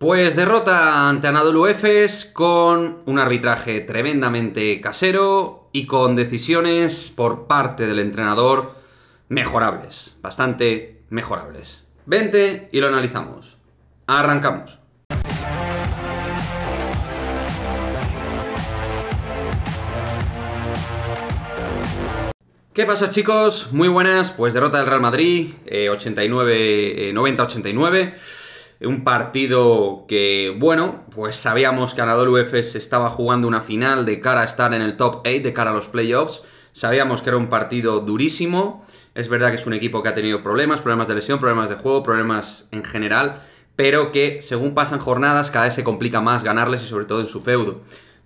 Pues derrota ante Anadolu Efes con un arbitraje tremendamente casero y con decisiones por parte del entrenador mejorables, bastante mejorables. Vente y lo analizamos. Arrancamos. ¿Qué pasa chicos? Muy buenas, pues derrota del Real Madrid, 89, eh, 90-89 un partido que, bueno, pues sabíamos que Anadolu Efes estaba jugando una final de cara a estar en el top 8, de cara a los playoffs. Sabíamos que era un partido durísimo. Es verdad que es un equipo que ha tenido problemas, problemas de lesión, problemas de juego, problemas en general, pero que según pasan jornadas cada vez se complica más ganarles y sobre todo en su feudo.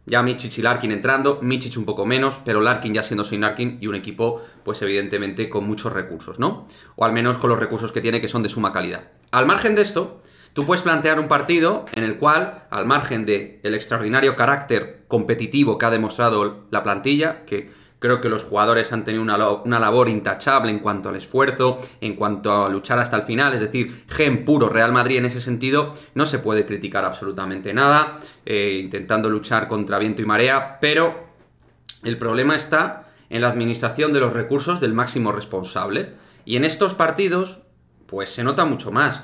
Ya Michic y Larkin entrando, Michic un poco menos, pero Larkin ya siendo sin Larkin y un equipo, pues evidentemente con muchos recursos, ¿no? O al menos con los recursos que tiene que son de suma calidad. Al margen de esto, Tú puedes plantear un partido en el cual, al margen del el extraordinario carácter competitivo que ha demostrado la plantilla, que creo que los jugadores han tenido una, labor intachable en cuanto al esfuerzo, en cuanto a luchar hasta el final, es decir, gen puro Real Madrid en ese sentido, no se puede criticar absolutamente nada, eh, intentando luchar contra viento y marea, pero el problema está en la administración de los recursos del máximo responsable. Y en estos partidos, pues se nota mucho más.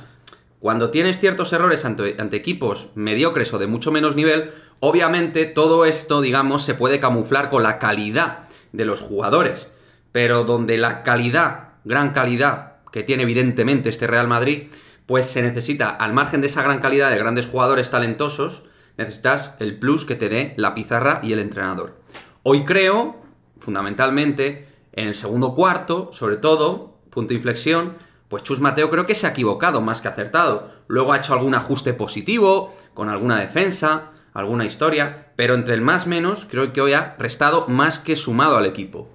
Cuando tienes ciertos errores ante, equipos mediocres o de mucho menos nivel, obviamente todo esto, digamos, se puede camuflar con la calidad de los jugadores. Pero donde la calidad, gran calidad, que tiene evidentemente este Real Madrid, pues se necesita, al margen de esa gran calidad de grandes jugadores talentosos, necesitas el plus que te dé la pizarra y el entrenador. Hoy creo, fundamentalmente, en el segundo cuarto, sobre todo, punto de inflexión, pues Chus Mateo creo que se ha equivocado más que acertado. Luego ha hecho algún ajuste positivo, con alguna defensa, alguna historia, pero entre el más menos creo que hoy ha restado más que sumado al equipo.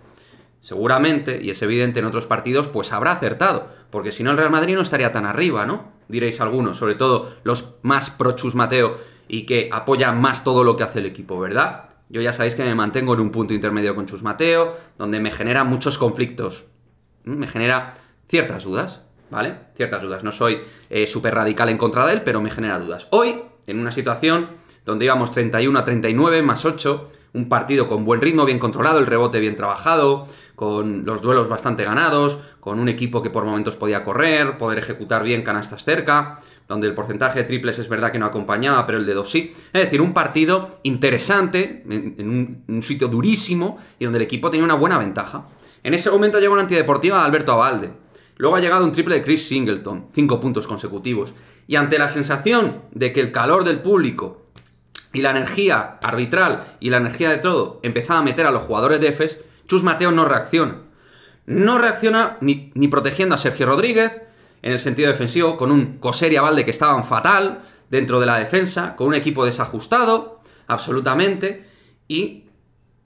Seguramente, y es evidente en otros partidos, pues habrá acertado, porque si no el Real Madrid no estaría tan arriba, ¿no? Diréis algunos, sobre todo los más pro Chus Mateo y que apoyan más todo lo que hace el equipo, ¿verdad? Yo ya sabéis que me mantengo en un punto intermedio con Chus Mateo, donde me genera muchos conflictos, me genera ciertas dudas. ¿vale? Ciertas dudas. No soy eh, súper radical en contra de él, pero me genera dudas. Hoy, en una situación donde íbamos 31 a 39 más 8, un partido con buen ritmo, bien controlado, el rebote bien trabajado, con los duelos bastante ganados, con un equipo que por momentos podía correr, poder ejecutar bien canastas cerca, donde el porcentaje de triples es verdad que no acompañaba, pero el de dos sí. Es decir, un partido interesante, en, un, sitio durísimo y donde el equipo tenía una buena ventaja. En ese momento llegó una antideportiva a Alberto Abalde Luego ha llegado un triple de Chris Singleton, cinco puntos consecutivos. Y ante la sensación de que el calor del público y la energía arbitral y la energía de todo empezaba a meter a los jugadores de FES, Chus Mateo no reacciona. No reacciona ni, protegiendo a Sergio Rodríguez en el sentido defensivo, con un Coser y Valde que estaban fatal dentro de la defensa, con un equipo desajustado, absolutamente, y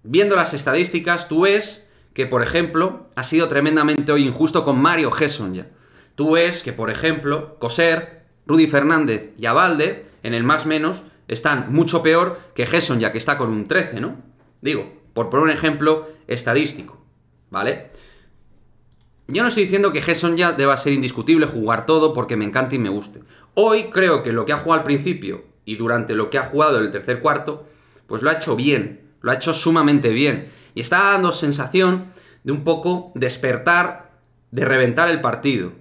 viendo las estadísticas, tú ves que, por ejemplo, ha sido tremendamente hoy injusto con Mario Gesson ya. Tú ves que, por ejemplo, Coser, Rudy Fernández y Abalde, en el más menos, están mucho peor que Gesson ya, que está con un 13, ¿no? Digo, por poner un ejemplo estadístico, ¿vale? Yo no estoy diciendo que Gesson ya deba ser indiscutible, jugar todo porque me encanta y me guste. Hoy creo que lo que ha jugado al principio y durante lo que ha jugado en el tercer cuarto, pues lo ha hecho bien, lo ha hecho sumamente bien. Y estaba dando sensación de un poco despertar, de reventar el partido.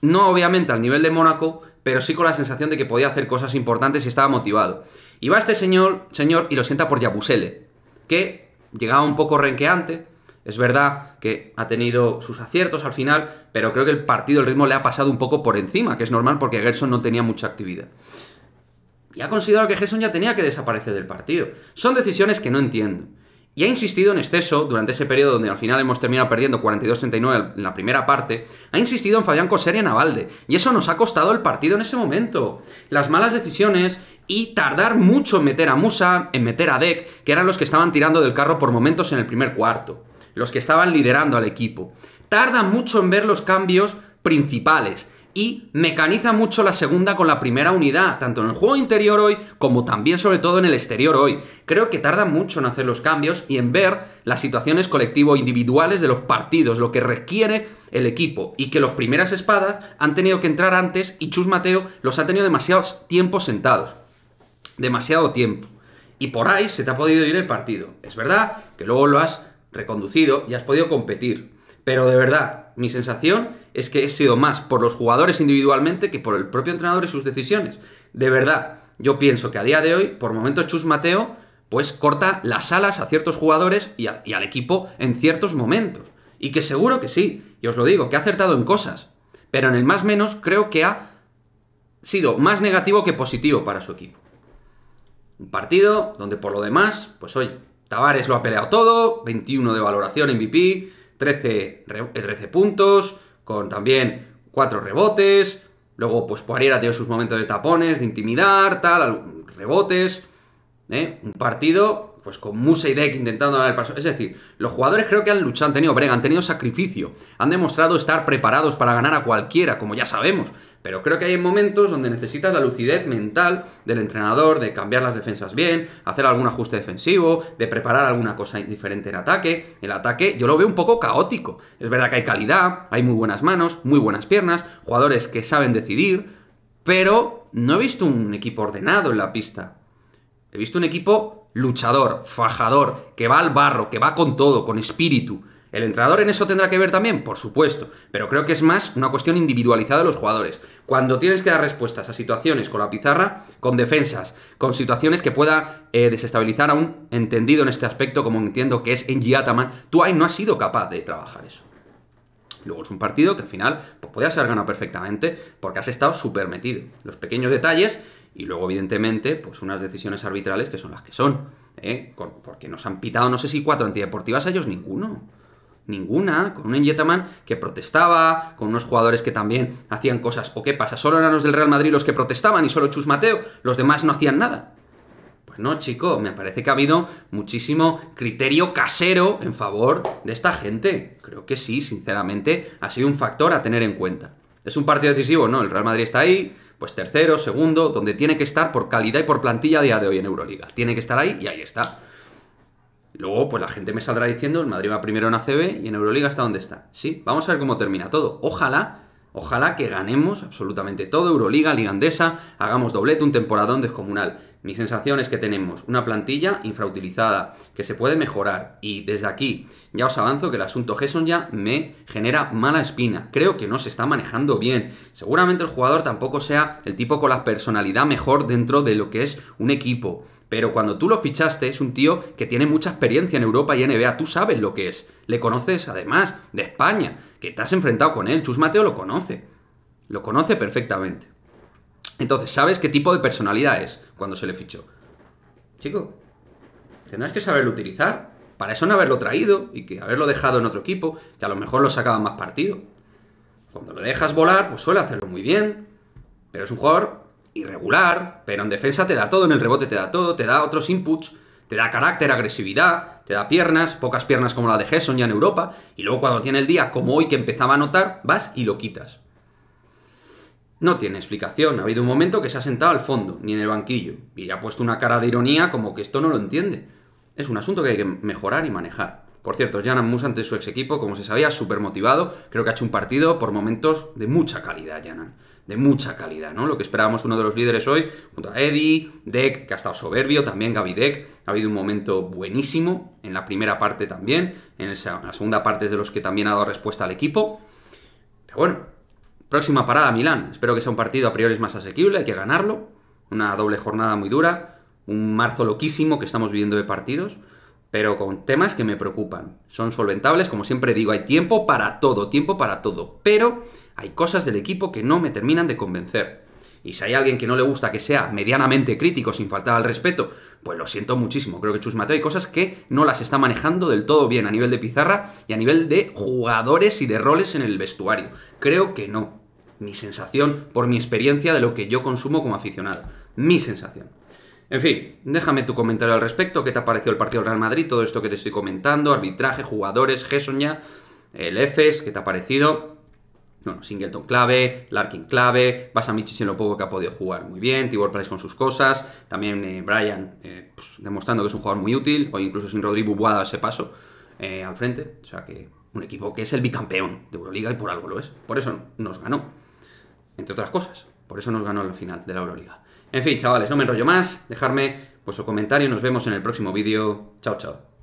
No obviamente al nivel de Mónaco, pero sí con la sensación de que podía hacer cosas importantes y estaba motivado. Y va este señor, señor y lo sienta por Yabusele, que llegaba un poco renqueante. Es verdad que ha tenido sus aciertos al final, pero creo que el partido, el ritmo le ha pasado un poco por encima, que es normal porque Gerson no tenía mucha actividad. Y ha considerado que Gerson ya tenía que desaparecer del partido. Son decisiones que no entiendo. Y ha insistido en exceso, durante ese periodo donde al final hemos terminado perdiendo 42-39 en la primera parte, ha insistido en Fabián Coser y en Avalde. Y eso nos ha costado el partido en ese momento. Las malas decisiones y tardar mucho en meter a Musa, en meter a Deck, que eran los que estaban tirando del carro por momentos en el primer cuarto. Los que estaban liderando al equipo. Tarda mucho en ver los cambios principales y mecaniza mucho la segunda con la primera unidad, tanto en el juego interior hoy como también sobre todo en el exterior hoy. Creo que tarda mucho en hacer los cambios y en ver las situaciones colectivo-individuales de los partidos, lo que requiere el equipo y que las primeras espadas han tenido que entrar antes y Chus Mateo los ha tenido demasiado tiempo sentados. Demasiado tiempo. Y por ahí se te ha podido ir el partido. Es verdad que luego lo has reconducido y has podido competir. Pero de verdad, mi sensación es que he sido más por los jugadores individualmente que por el propio entrenador y sus decisiones. De verdad, yo pienso que a día de hoy, por momentos Chus Mateo, pues corta las alas a ciertos jugadores y, y al equipo en ciertos momentos. Y que seguro que sí, y os lo digo, que ha acertado en cosas. Pero en el más menos creo que ha sido más negativo que positivo para su equipo. Un partido donde por lo demás, pues oye, Tavares lo ha peleado todo, 21 de valoración MVP, 13, 13 puntos, con también 4 rebotes. Luego, pues Poirier ha tenido sus momentos de tapones, de intimidar, tal, rebotes. ¿eh? Un partido pues con Musa y Deck intentando dar el paso. Es decir, los jugadores creo que han luchado, han tenido brega, han tenido sacrificio, han demostrado estar preparados para ganar a cualquiera, como ya sabemos. Pero creo que hay momentos donde necesitas la lucidez mental del entrenador, de cambiar las defensas bien, hacer algún ajuste defensivo, de preparar alguna cosa diferente en ataque. El ataque yo lo veo un poco caótico. Es verdad que hay calidad, hay muy buenas manos, muy buenas piernas, jugadores que saben decidir, pero no he visto un equipo ordenado en la pista. He visto un equipo luchador, fajador, que va al barro, que va con todo, con espíritu. ¿El entrenador en eso tendrá que ver también? Por supuesto, pero creo que es más una cuestión individualizada de los jugadores. Cuando tienes que dar respuestas a situaciones con la pizarra, con defensas, con situaciones que pueda eh, desestabilizar a un entendido en este aspecto, como entiendo que es en tú ahí no ha sido capaz de trabajar eso. Luego es un partido que al final pues, podías haber ganado perfectamente porque has estado súper metido. Los pequeños detalles y luego, evidentemente, pues unas decisiones arbitrales que son las que son. ¿eh? Porque nos han pitado, no sé si cuatro antideportivas a ellos, ninguno. Ninguna, con un injetaman que protestaba, con unos jugadores que también hacían cosas. ¿O qué pasa? ¿Solo eran los del Real Madrid los que protestaban y solo Chus Mateo? Los demás no hacían nada. Pues no, chico, me parece que ha habido muchísimo criterio casero en favor de esta gente. Creo que sí, sinceramente, ha sido un factor a tener en cuenta. ¿Es un partido decisivo? No, el Real Madrid está ahí, pues tercero, segundo, donde tiene que estar por calidad y por plantilla a día de hoy en Euroliga. Tiene que estar ahí y ahí está. Luego, pues la gente me saldrá diciendo, el Madrid va primero en ACB y en Euroliga está donde está. Sí, vamos a ver cómo termina todo. Ojalá, ojalá que ganemos absolutamente todo, Euroliga, Ligandesa, hagamos doblete, un temporadón descomunal. Mi sensación es que tenemos una plantilla infrautilizada, que se puede mejorar y desde aquí ya os avanzo que el asunto Gerson ya me genera mala espina. Creo que no se está manejando bien. Seguramente el jugador tampoco sea el tipo con la personalidad mejor dentro de lo que es un equipo. Pero cuando tú lo fichaste, es un tío que tiene mucha experiencia en Europa y NBA. Tú sabes lo que es. Le conoces, además, de España, que te has enfrentado con él. Chus Mateo lo conoce. Lo conoce perfectamente. Entonces, ¿sabes qué tipo de personalidad es cuando se le fichó? Chico, tendrás que saberlo utilizar. Para eso no haberlo traído y que haberlo dejado en otro equipo, que a lo mejor lo sacaban más partido. Cuando lo dejas volar, pues suele hacerlo muy bien. Pero es un jugador irregular, pero en defensa te da todo, en el rebote te da todo, te da otros inputs, te da carácter, agresividad, te da piernas, pocas piernas como la de Gerson ya en Europa, y luego cuando tiene el día como hoy que empezaba a notar, vas y lo quitas. No tiene explicación, ha habido un momento que se ha sentado al fondo, ni en el banquillo, y ha puesto una cara de ironía como que esto no lo entiende. Es un asunto que hay que mejorar y manejar. Por cierto, Janan Musa ante su ex equipo, como se sabía, súper motivado. Creo que ha hecho un partido por momentos de mucha calidad, Janan. De mucha calidad, ¿no? Lo que esperábamos uno de los líderes hoy, junto a Eddie, Deck, que ha estado soberbio, también Gaby Deck. Ha habido un momento buenísimo en la primera parte también. en la segunda parte es de los que también ha dado respuesta al equipo. Pero bueno, Próxima parada, Milán. Espero que sea un partido a priori más asequible, hay que ganarlo. Una doble jornada muy dura, un marzo loquísimo que estamos viviendo de partidos, pero con temas que me preocupan. Son solventables, como siempre digo, hay tiempo para todo, tiempo para todo, pero hay cosas del equipo que no me terminan de convencer. Y si hay alguien que no le gusta que sea medianamente crítico sin faltar al respeto, pues lo siento muchísimo. Creo que Chus Mateo hay cosas que no las está manejando del todo bien a nivel de pizarra y a nivel de jugadores y de roles en el vestuario. Creo que no. Mi sensación, por mi experiencia de lo que yo consumo como aficionado. Mi sensación. En fin, déjame tu comentario al respecto, qué te ha parecido el partido Real Madrid, todo esto que te estoy comentando, arbitraje, jugadores, Gesson ya, el EFES, qué te ha parecido bueno Singleton clave, Larkin clave, Basamichich en lo poco que ha podido jugar muy bien, Tibor Price con sus cosas, también eh, Brian eh, pues, demostrando que es un jugador muy útil, o incluso sin Rodrigo Buada ese paso eh, al frente. O sea que un equipo que es el bicampeón de Euroliga y por algo lo es. Por eso nos ganó, entre otras cosas. Por eso nos ganó en la final de la Euroliga. En fin, chavales, no me enrollo más. dejadme vuestro comentario nos vemos en el próximo vídeo. Chao, chao.